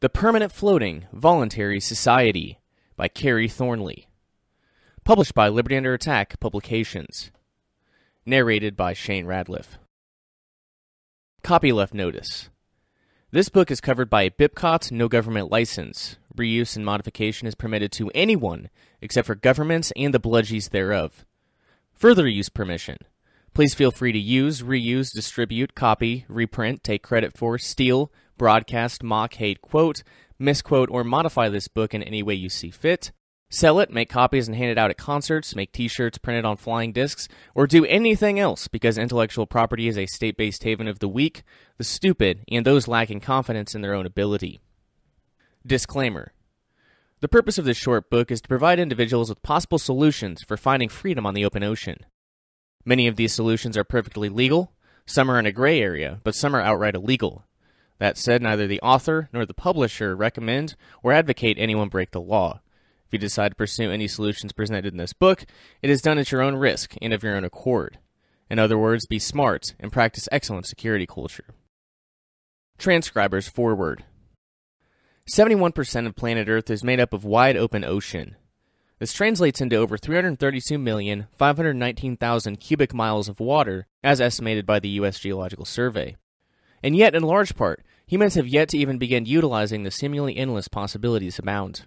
The Permanent Floating Voluntary Society by Carrie Thornley. Published by Liberty Under Attack Publications. Narrated by Shane Radliff. Copyleft Notice This book is covered by a BIPCOT no government license. Reuse and modification is permitted to anyone except for governments and the bludgies thereof. Further use permission. Please feel free to use, reuse, distribute, copy, reprint, take credit for, steal, broadcast, mock, hate, quote, misquote, or modify this book in any way you see fit. Sell it, make copies and hand it out at concerts, make t shirts printed on flying discs, or do anything else because intellectual property is a state based haven of the weak, the stupid, and those lacking confidence in their own ability. Disclaimer The purpose of this short book is to provide individuals with possible solutions for finding freedom on the open ocean. Many of these solutions are perfectly legal, some are in a gray area, but some are outright illegal, that said, neither the author nor the publisher recommend or advocate anyone break the law. If you decide to pursue any solutions presented in this book, it is done at your own risk and of your own accord. In other words, be smart and practice excellent security culture. Transcribers Forward 71% of planet Earth is made up of wide open ocean. This translates into over 332,519,000 cubic miles of water, as estimated by the U.S. Geological Survey. And yet, in large part, humans have yet to even begin utilizing the seemingly endless possibilities abound.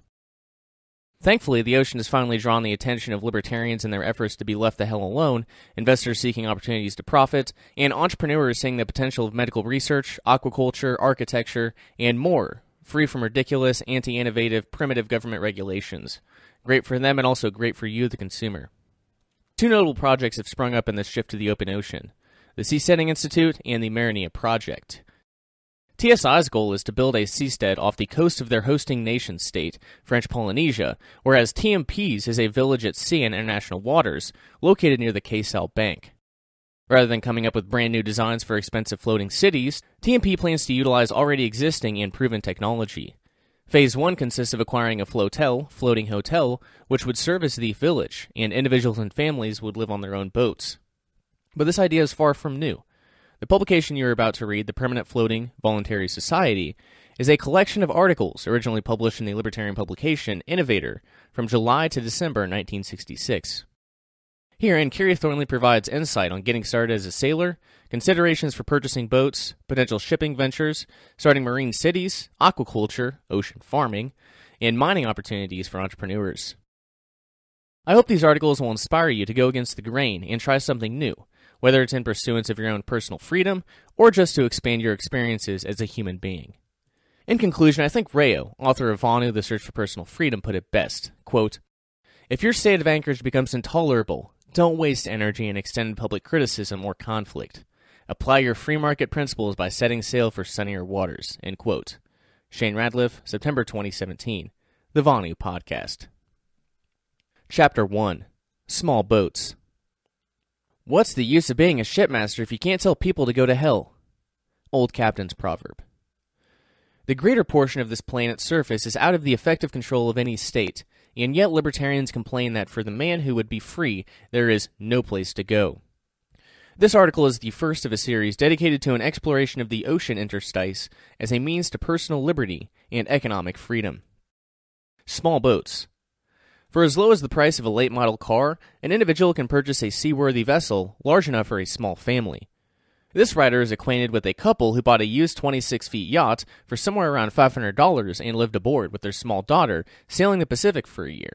Thankfully, the ocean has finally drawn the attention of libertarians in their efforts to be left the hell alone, investors seeking opportunities to profit, and entrepreneurs seeing the potential of medical research, aquaculture, architecture, and more, free from ridiculous, anti innovative, primitive government regulations. Great for them and also great for you, the consumer. Two notable projects have sprung up in this shift to the open ocean the Seasteading Institute, and the Marinia Project. TSI's goal is to build a seastead off the coast of their hosting nation state, French Polynesia, whereas TMP's is a village at sea in international waters, located near the KSL Bank. Rather than coming up with brand new designs for expensive floating cities, TMP plans to utilize already existing and proven technology. Phase 1 consists of acquiring a flotel, floating hotel, which would service the village, and individuals and families would live on their own boats. But this idea is far from new. The publication you are about to read, The Permanent Floating Voluntary Society, is a collection of articles originally published in the libertarian publication Innovator from July to December 1966. Herein, Curie Thornley provides insight on getting started as a sailor, considerations for purchasing boats, potential shipping ventures, starting marine cities, aquaculture, ocean farming, and mining opportunities for entrepreneurs. I hope these articles will inspire you to go against the grain and try something new whether it's in pursuance of your own personal freedom or just to expand your experiences as a human being. In conclusion, I think Rayo, author of Vanu, The Search for Personal Freedom, put it best, quote, If your state of anchorage becomes intolerable, don't waste energy in extended public criticism or conflict. Apply your free market principles by setting sail for sunnier waters, end quote. Shane Radliff, September 2017. The Vanu Podcast. Chapter 1 Small Boats What's the use of being a shipmaster if you can't tell people to go to hell? Old Captain's Proverb. The greater portion of this planet's surface is out of the effective control of any state, and yet libertarians complain that for the man who would be free, there is no place to go. This article is the first of a series dedicated to an exploration of the ocean interstice as a means to personal liberty and economic freedom. Small boats, for as low as the price of a late model car, an individual can purchase a seaworthy vessel large enough for a small family. This writer is acquainted with a couple who bought a used 26 feet yacht for somewhere around $500 and lived aboard with their small daughter, sailing the Pacific for a year.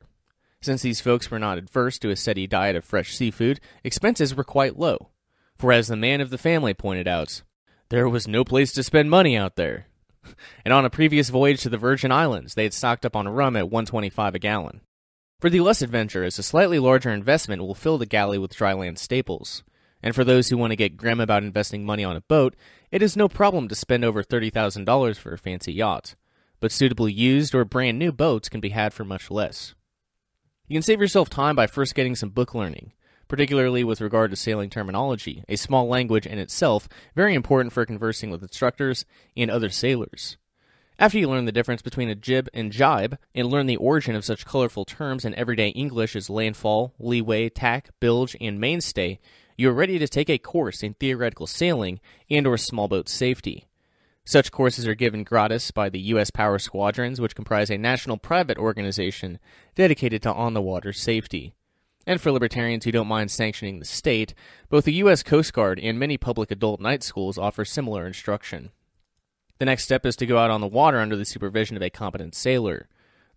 Since these folks were not adverse to a steady diet of fresh seafood, expenses were quite low. For as the man of the family pointed out, there was no place to spend money out there. And on a previous voyage to the Virgin Islands, they had stocked up on rum at 125 a gallon. For the less adventurous, a slightly larger investment will fill the galley with dryland staples. And for those who want to get grim about investing money on a boat, it is no problem to spend over $30,000 for a fancy yacht. But suitably used or brand new boats can be had for much less. You can save yourself time by first getting some book learning, particularly with regard to sailing terminology, a small language in itself very important for conversing with instructors and other sailors. After you learn the difference between a jib and jibe, and learn the origin of such colorful terms in everyday English as landfall, leeway, tack, bilge, and mainstay, you are ready to take a course in theoretical sailing and or small boat safety. Such courses are given gratis by the U.S. Power Squadrons, which comprise a national private organization dedicated to on the water safety. And for libertarians who don't mind sanctioning the state, both the U.S. Coast Guard and many public adult night schools offer similar instruction. The next step is to go out on the water under the supervision of a competent sailor.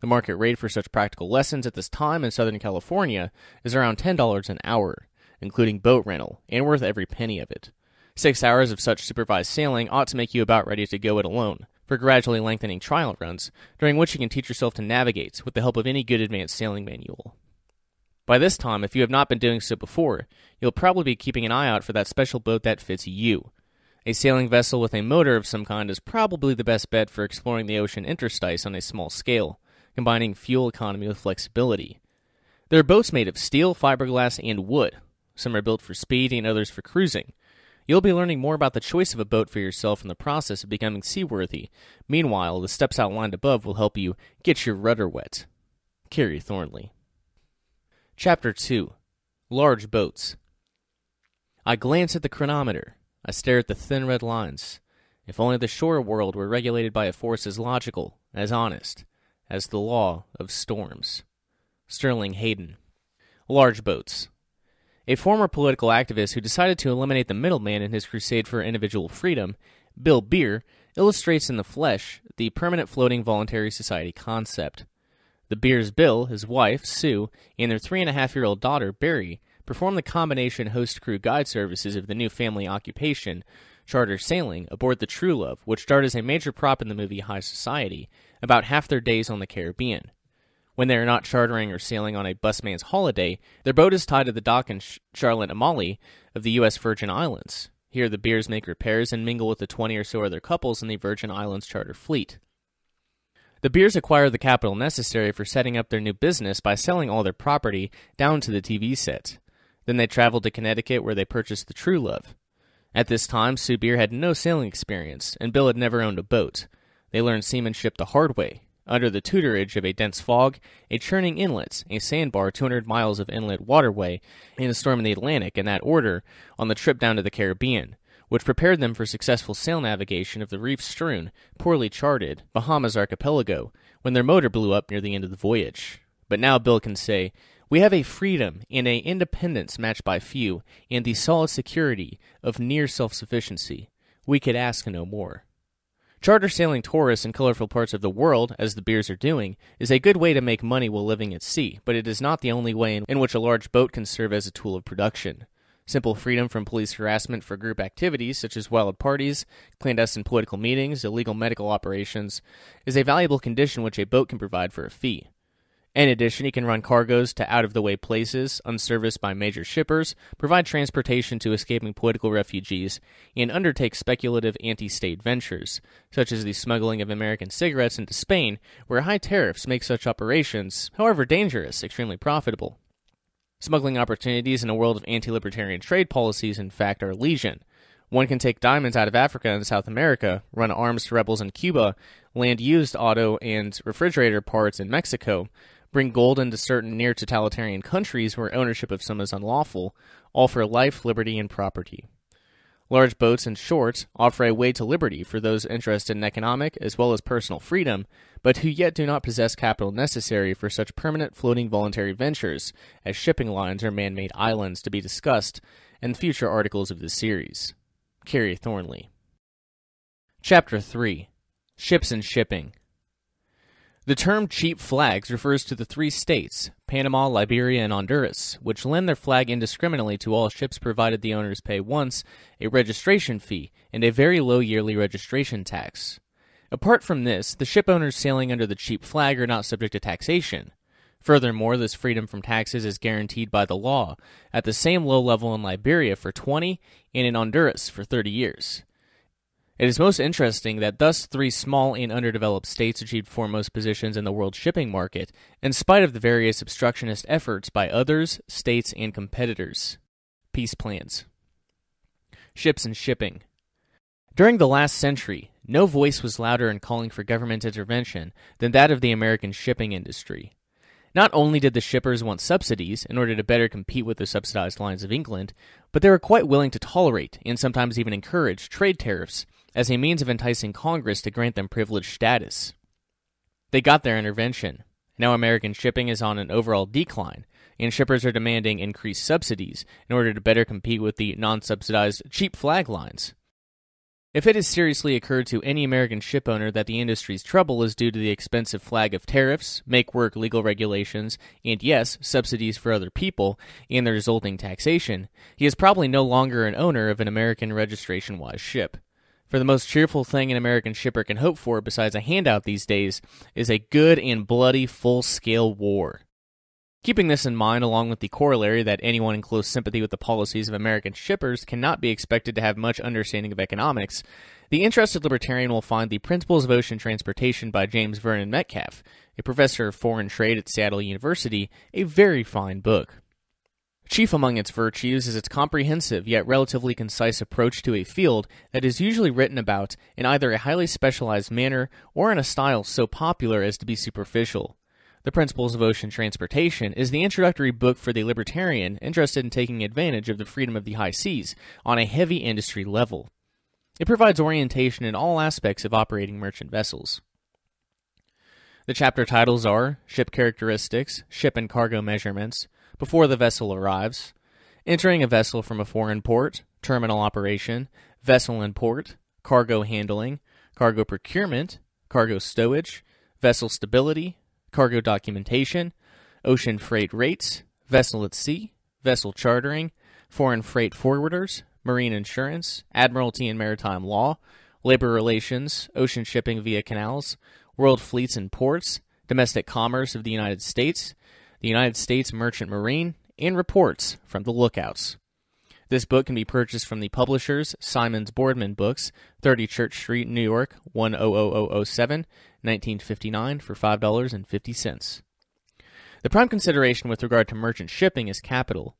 The market rate for such practical lessons at this time in Southern California is around $10 an hour, including boat rental, and worth every penny of it. Six hours of such supervised sailing ought to make you about ready to go it alone, for gradually lengthening trial runs, during which you can teach yourself to navigate with the help of any good advanced sailing manual. By this time, if you have not been doing so before, you'll probably be keeping an eye out for that special boat that fits you, a sailing vessel with a motor of some kind is probably the best bet for exploring the ocean interstice on a small scale, combining fuel economy with flexibility. There are boats made of steel, fiberglass, and wood. Some are built for speed and others for cruising. You'll be learning more about the choice of a boat for yourself in the process of becoming seaworthy. Meanwhile, the steps outlined above will help you get your rudder wet. Carrie Thornley. Chapter 2 Large Boats. I glance at the chronometer. I stare at the thin red lines. If only the shore world were regulated by a force as logical, as honest, as the law of storms. Sterling Hayden. Large boats. A former political activist who decided to eliminate the middleman in his crusade for individual freedom, Bill Beer, illustrates in the flesh the permanent floating voluntary society concept. The Beer's Bill, his wife, Sue, and their three and a half year old daughter, Barry, perform the combination host crew guide services of the new family occupation, charter sailing, aboard the True Love, which starred as a major prop in the movie High Society, about half their days on the Caribbean. When they are not chartering or sailing on a busman's holiday, their boat is tied to the dock in Charlotte Amalie of the U.S. Virgin Islands. Here, the beers make repairs and mingle with the 20 or so other couples in the Virgin Islands charter fleet. The Beers acquire the capital necessary for setting up their new business by selling all their property down to the TV sets. Then they traveled to Connecticut where they purchased the True Love. At this time, Sue Beer had no sailing experience, and Bill had never owned a boat. They learned seamanship the hard way, under the tutorage of a dense fog, a churning inlet, a sandbar 200 miles of inlet waterway, and a storm in the Atlantic in that order on the trip down to the Caribbean, which prepared them for successful sail navigation of the reef strewn, poorly charted Bahamas archipelago when their motor blew up near the end of the voyage. But now Bill can say, we have a freedom and an independence matched by few, and the solid security of near self sufficiency. We could ask no more. Charter sailing tourists in colorful parts of the world, as the beers are doing, is a good way to make money while living at sea, but it is not the only way in, in which a large boat can serve as a tool of production. Simple freedom from police harassment for group activities such as wild parties, clandestine political meetings, illegal medical operations is a valuable condition which a boat can provide for a fee. In addition, he can run cargoes to out of the way places unserviced by major shippers, provide transportation to escaping political refugees, and undertake speculative anti state ventures, such as the smuggling of American cigarettes into Spain, where high tariffs make such operations, however dangerous, extremely profitable. Smuggling opportunities in a world of anti libertarian trade policies, in fact, are legion. One can take diamonds out of Africa and South America, run arms to rebels in Cuba, land used auto and refrigerator parts in Mexico, bring gold into certain near totalitarian countries where ownership of some is unlawful, all for life, liberty, and property. Large boats and shorts offer a way to liberty for those interested in economic as well as personal freedom, but who yet do not possess capital necessary for such permanent floating voluntary ventures as shipping lines or man made islands to be discussed in future articles of this series. Carrie Thornley. Chapter 3 Ships and Shipping the term cheap flags refers to the three states, Panama, Liberia, and Honduras, which lend their flag indiscriminately to all ships provided the owners pay once a registration fee and a very low yearly registration tax. Apart from this, the ship owners sailing under the cheap flag are not subject to taxation. Furthermore, this freedom from taxes is guaranteed by the law at the same low level in Liberia for 20 and in Honduras for 30 years. It is most interesting that thus three small and underdeveloped states achieved foremost positions in the world shipping market, in spite of the various obstructionist efforts by others, states, and competitors. Peace plans. Ships and shipping. During the last century, no voice was louder in calling for government intervention than that of the American shipping industry. Not only did the shippers want subsidies in order to better compete with the subsidized lines of England, but they were quite willing to tolerate, and sometimes even encourage, trade tariffs as a means of enticing Congress to grant them privileged status. They got their intervention. Now American shipping is on an overall decline, and shippers are demanding increased subsidies in order to better compete with the non subsidized cheap flag lines. If it has seriously occurred to any American ship owner that the industry's trouble is due to the expensive flag of tariffs, make work legal regulations, and yes, subsidies for other people, and the resulting taxation, he is probably no longer an owner of an American registration wise ship. For the most cheerful thing an American shipper can hope for, besides a handout these days, is a good and bloody full scale war. Keeping this in mind, along with the corollary that anyone in close sympathy with the policies of American shippers cannot be expected to have much understanding of economics, the interested libertarian will find The Principles of Ocean Transportation by James Vernon Metcalf, a professor of foreign trade at Seattle University, a very fine book. Chief among its virtues is its comprehensive yet relatively concise approach to a field that is usually written about in either a highly specialized manner or in a style so popular as to be superficial. The Principles of Ocean Transportation is the introductory book for the libertarian interested in taking advantage of the freedom of the high seas on a heavy industry level. It provides orientation in all aspects of operating merchant vessels. The chapter titles are Ship Characteristics, Ship and Cargo Measurements, before the vessel arrives, entering a vessel from a foreign port, terminal operation, vessel in port, cargo handling, cargo procurement, cargo stowage, vessel stability, cargo documentation, ocean freight rates, vessel at sea, vessel chartering, foreign freight forwarders, marine insurance, admiralty and maritime law, labor relations, ocean shipping via canals, world fleets and ports, domestic commerce of the United States, the United States Merchant Marine, and reports from the lookouts. This book can be purchased from the publishers Simons Boardman Books, 30 Church Street, New York, 10007, 1959 for $5.50. The prime consideration with regard to merchant shipping is capital.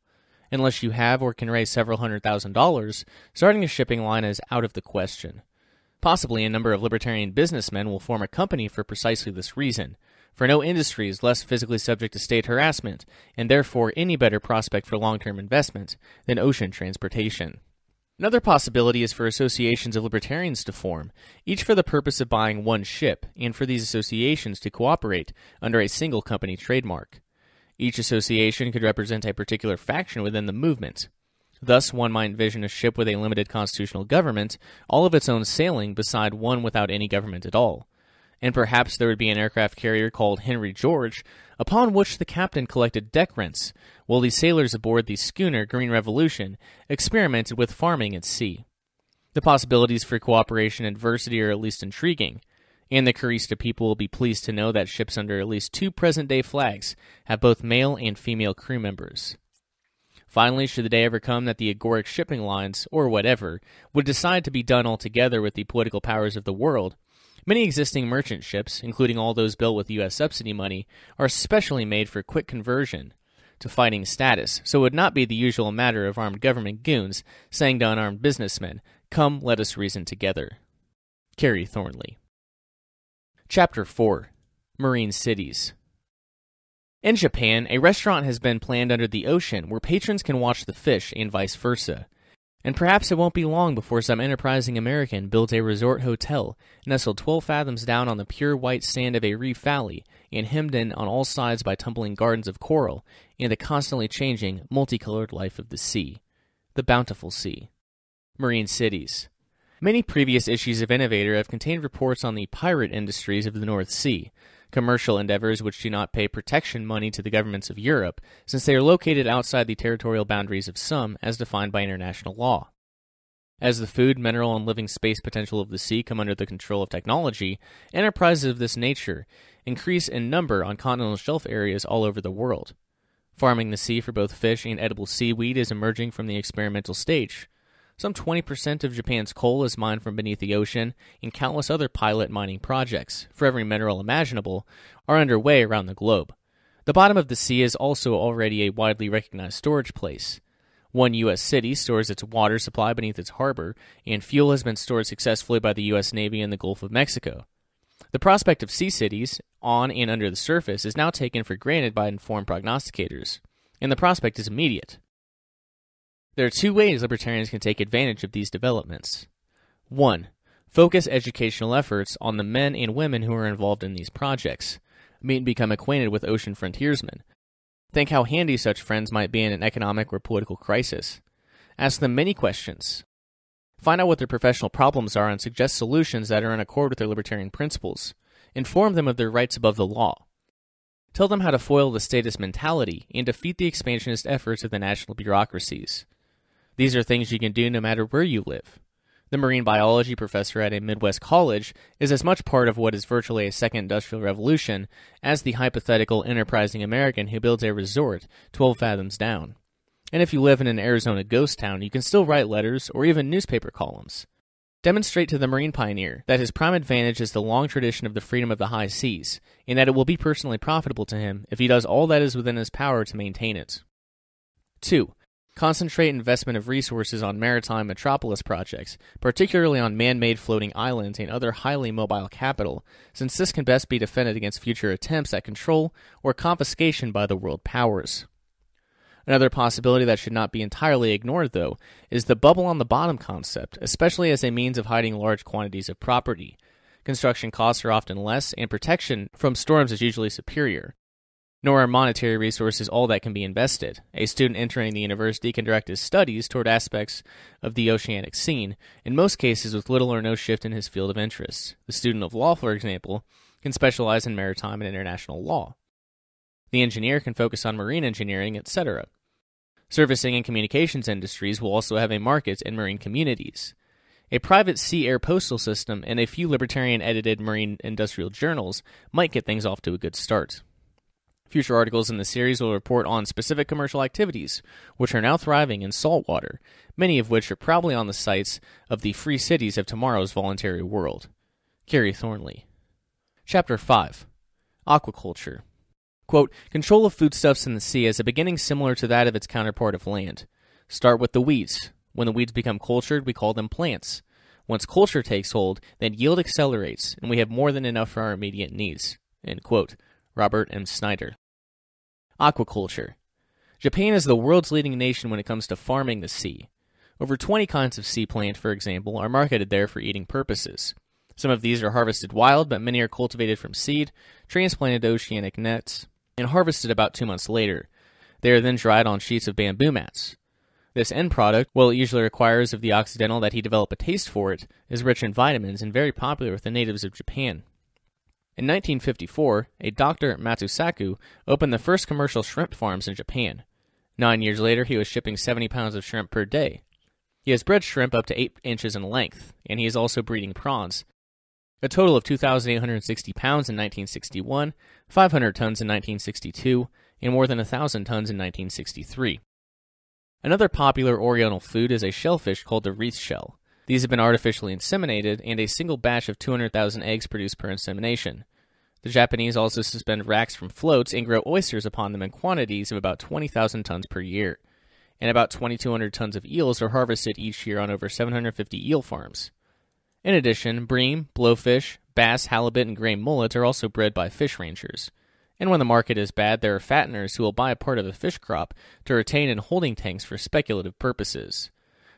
Unless you have or can raise several hundred thousand dollars, starting a shipping line is out of the question. Possibly a number of libertarian businessmen will form a company for precisely this reason, for no industry is less physically subject to state harassment, and therefore any better prospect for long term investment, than ocean transportation. Another possibility is for associations of libertarians to form, each for the purpose of buying one ship, and for these associations to cooperate under a single company trademark. Each association could represent a particular faction within the movement. Thus, one might envision a ship with a limited constitutional government, all of its own sailing beside one without any government at all and perhaps there would be an aircraft carrier called Henry George, upon which the captain collected deck rents, while the sailors aboard the schooner Green Revolution experimented with farming at sea. The possibilities for cooperation and adversity are at least intriguing, and the Carista people will be pleased to know that ships under at least two present day flags have both male and female crew members. Finally, should the day ever come that the Agoric shipping lines, or whatever, would decide to be done altogether with the political powers of the world, Many existing merchant ships, including all those built with U.S. subsidy money, are specially made for quick conversion to fighting status, so it would not be the usual matter of armed government goons saying to unarmed businessmen, Come, let us reason together. Carrie Thornley. Chapter 4 Marine Cities In Japan, a restaurant has been planned under the ocean where patrons can watch the fish and vice versa. And perhaps it won't be long before some enterprising American builds a resort hotel nestled 12 fathoms down on the pure white sand of a reef valley and hemmed in on all sides by tumbling gardens of coral and the constantly changing, multicolored life of the sea. The bountiful sea. Marine cities. Many previous issues of Innovator have contained reports on the pirate industries of the North Sea, commercial endeavors which do not pay protection money to the governments of Europe, since they are located outside the territorial boundaries of some, as defined by international law. As the food, mineral, and living space potential of the sea come under the control of technology, enterprises of this nature increase in number on continental shelf areas all over the world. Farming the sea for both fish and edible seaweed is emerging from the experimental stage, some 20% of Japan's coal is mined from beneath the ocean, and countless other pilot mining projects, for every mineral imaginable, are underway around the globe. The bottom of the sea is also already a widely recognized storage place. One U.S. city stores its water supply beneath its harbor, and fuel has been stored successfully by the U.S. Navy in the Gulf of Mexico. The prospect of sea cities, on and under the surface, is now taken for granted by informed prognosticators, and the prospect is immediate. There are two ways libertarians can take advantage of these developments. One, focus educational efforts on the men and women who are involved in these projects. Meet and become acquainted with ocean frontiersmen. Think how handy such friends might be in an economic or political crisis. Ask them many questions. Find out what their professional problems are and suggest solutions that are in accord with their libertarian principles. Inform them of their rights above the law. Tell them how to foil the statist mentality and defeat the expansionist efforts of the national bureaucracies. These are things you can do no matter where you live. The marine biology professor at a Midwest college is as much part of what is virtually a second industrial revolution as the hypothetical enterprising American who builds a resort 12 fathoms down. And if you live in an Arizona ghost town, you can still write letters or even newspaper columns. Demonstrate to the marine pioneer that his prime advantage is the long tradition of the freedom of the high seas, and that it will be personally profitable to him if he does all that is within his power to maintain it. 2. Concentrate investment of resources on maritime metropolis projects, particularly on man made floating islands and other highly mobile capital, since this can best be defended against future attempts at control or confiscation by the world powers. Another possibility that should not be entirely ignored, though, is the bubble on the bottom concept, especially as a means of hiding large quantities of property. Construction costs are often less, and protection from storms is usually superior nor are monetary resources all that can be invested. A student entering the university can direct his studies toward aspects of the oceanic scene, in most cases with little or no shift in his field of interest. The student of law, for example, can specialize in maritime and international law. The engineer can focus on marine engineering, etc. Servicing and communications industries will also have a market in marine communities. A private sea air postal system and a few libertarian edited marine industrial journals might get things off to a good start. Future articles in the series will report on specific commercial activities, which are now thriving in saltwater, many of which are probably on the sites of the free cities of tomorrow's voluntary world. Carrie Thornley. Chapter 5 Aquaculture. Quote, Control of foodstuffs in the sea is a beginning similar to that of its counterpart of land. Start with the weeds. When the weeds become cultured, we call them plants. Once culture takes hold, then yield accelerates, and we have more than enough for our immediate needs. Robert M. Snyder aquaculture. Japan is the world's leading nation when it comes to farming the sea. Over 20 kinds of sea plant, for example, are marketed there for eating purposes. Some of these are harvested wild, but many are cultivated from seed, transplanted to oceanic nets, and harvested about two months later. They are then dried on sheets of bamboo mats. This end product, while it usually requires of the Occidental that he develop a taste for it, is rich in vitamins and very popular with the natives of Japan. In 1954, a Dr. Matsusaku opened the first commercial shrimp farms in Japan. Nine years later, he was shipping 70 pounds of shrimp per day. He has bred shrimp up to 8 inches in length, and he is also breeding prawns. A total of 2,860 pounds in 1961, 500 tons in 1962, and more than 1,000 tons in 1963. Another popular Oriental food is a shellfish called the wreath shell. These have been artificially inseminated, and a single batch of 200,000 eggs produced per insemination. The Japanese also suspend racks from floats and grow oysters upon them in quantities of about 20,000 tons per year. And about 2,200 tons of eels are harvested each year on over 750 eel farms. In addition, bream, blowfish, bass, halibut, and gray mullet are also bred by fish ranchers. And when the market is bad, there are fatteners who will buy a part of the fish crop to retain in holding tanks for speculative purposes.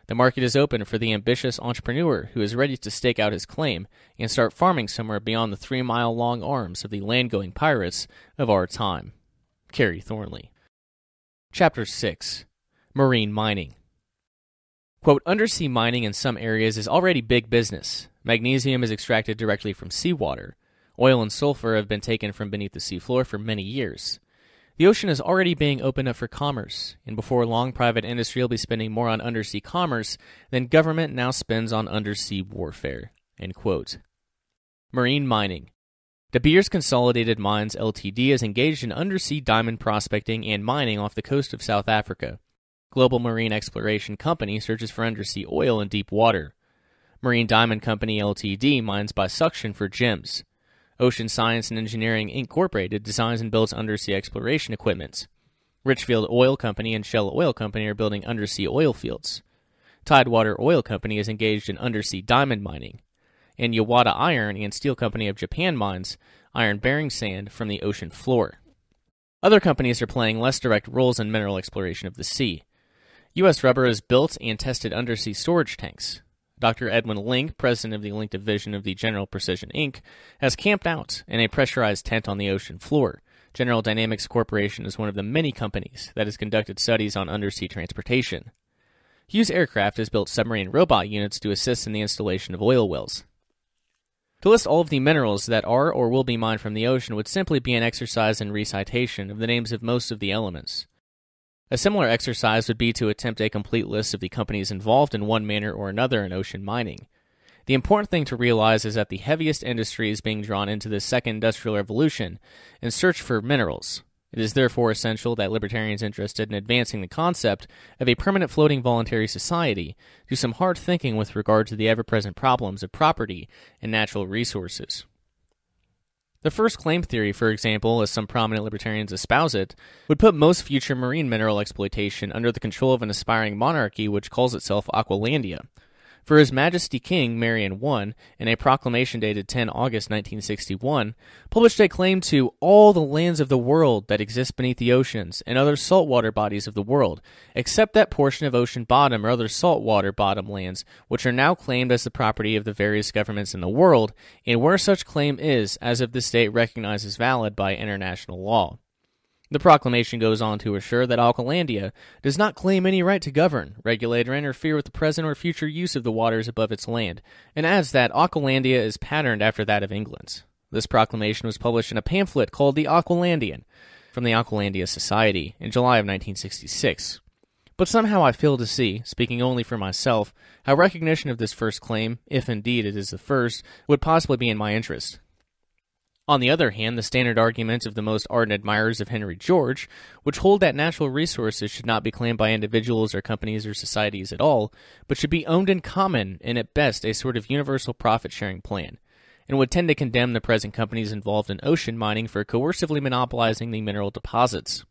The market is open for the ambitious entrepreneur who is ready to stake out his claim and start farming somewhere beyond the three mile long arms of the land going pirates of our time. Carrie Thornley. Chapter 6 Marine Mining. Quote, undersea mining in some areas is already big business. Magnesium is extracted directly from seawater. Oil and sulfur have been taken from beneath the seafloor for many years. The ocean is already being opened up for commerce, and before long, private industry will be spending more on undersea commerce than government now spends on undersea warfare. Marine mining. De Beers Consolidated Mines Ltd. is engaged in undersea diamond prospecting and mining off the coast of South Africa. Global Marine Exploration Company searches for undersea oil in deep water. Marine Diamond Company Ltd. mines by suction for gems. Ocean Science and Engineering Incorporated designs and builds undersea exploration equipment. Richfield Oil Company and Shell Oil Company are building undersea oil fields. Tidewater Oil Company is engaged in undersea diamond mining. And Yawada Iron and Steel Company of Japan mines iron bearing sand from the ocean floor. Other companies are playing less direct roles in mineral exploration of the sea. U.S. Rubber has built and tested undersea storage tanks. Dr. Edwin Link, president of the Link Division of the General Precision Inc., has camped out in a pressurized tent on the ocean floor. General Dynamics Corporation is one of the many companies that has conducted studies on undersea transportation. Hughes Aircraft has built submarine robot units to assist in the installation of oil wells. To list all of the minerals that are or will be mined from the ocean would simply be an exercise in recitation of the names of most of the elements. A similar exercise would be to attempt a complete list of the companies involved in one manner or another in ocean mining. The important thing to realize is that the heaviest industry is being drawn into the second industrial revolution in search for minerals. It is therefore essential that libertarians interested in advancing the concept of a permanent floating voluntary society do some hard thinking with regard to the ever present problems of property and natural resources. The first claim theory, for example, as some prominent libertarians espouse it, would put most future marine mineral exploitation under the control of an aspiring monarchy which calls itself Aquilandia, for His Majesty King Marian I, in a proclamation dated 10 August 1961, published a claim to all the lands of the world that exist beneath the oceans and other saltwater bodies of the world, except that portion of ocean bottom or other saltwater bottom lands which are now claimed as the property of the various governments in the world, and where such claim is, as of this date, recognized as valid by international law. The proclamation goes on to assure that Alkalandia does not claim any right to govern, regulate, or interfere with the present or future use of the waters above its land, and adds that Alkalandia is patterned after that of England's. This proclamation was published in a pamphlet called The Aqualandian from the Aqualandia Society in July of 1966. But somehow I fail to see, speaking only for myself, how recognition of this first claim, if indeed it is the first, would possibly be in my interest. On the other hand, the standard arguments of the most ardent admirers of Henry George, which hold that natural resources should not be claimed by individuals or companies or societies at all, but should be owned in common and at best a sort of universal profit sharing plan, and would tend to condemn the present companies involved in ocean mining for coercively monopolizing the mineral deposits.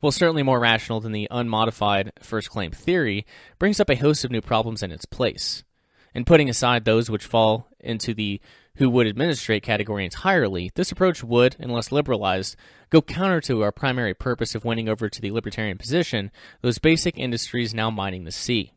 While certainly more rational than the unmodified first claim theory, brings up a host of new problems in its place. And putting aside those which fall into the who would administrate category entirely, this approach would, unless liberalized, go counter to our primary purpose of winning over to the libertarian position those basic industries now mining the sea.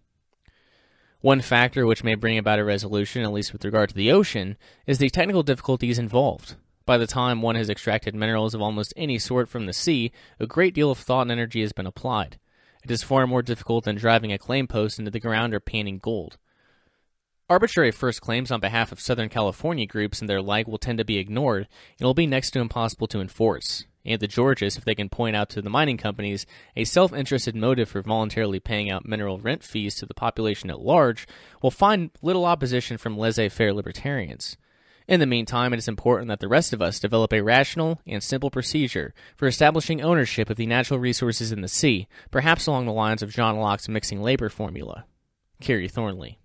One factor which may bring about a resolution, at least with regard to the ocean, is the technical difficulties involved. By the time one has extracted minerals of almost any sort from the sea, a great deal of thought and energy has been applied. It is far more difficult than driving a claim post into the ground or painting gold. Arbitrary first claims on behalf of Southern California groups and their like will tend to be ignored and will be next to impossible to enforce, and the Georges, if they can point out to the mining companies a self interested motive for voluntarily paying out mineral rent fees to the population at large, will find little opposition from laissez faire libertarians. In the meantime, it is important that the rest of us develop a rational and simple procedure for establishing ownership of the natural resources in the sea, perhaps along the lines of John Locke's mixing labor formula. Carrie Thornley.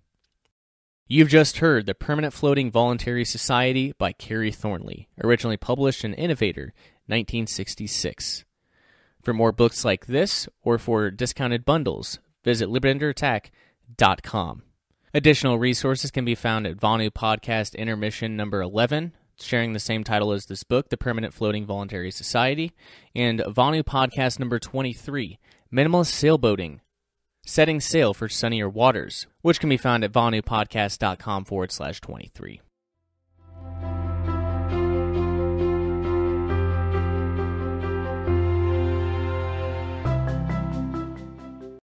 You've just heard The Permanent Floating Voluntary Society by Carrie Thornley, originally published in Innovator, 1966. For more books like this, or for discounted bundles, visit liberatinderattack.com. Additional resources can be found at Vanu Podcast Intermission number 11, sharing the same title as this book, The Permanent Floating Voluntary Society, and Vanu Podcast number 23, Minimalist Sailboating, Setting Sail for Sunnier Waters, which can be found at VanuPodcast.com forward slash 23.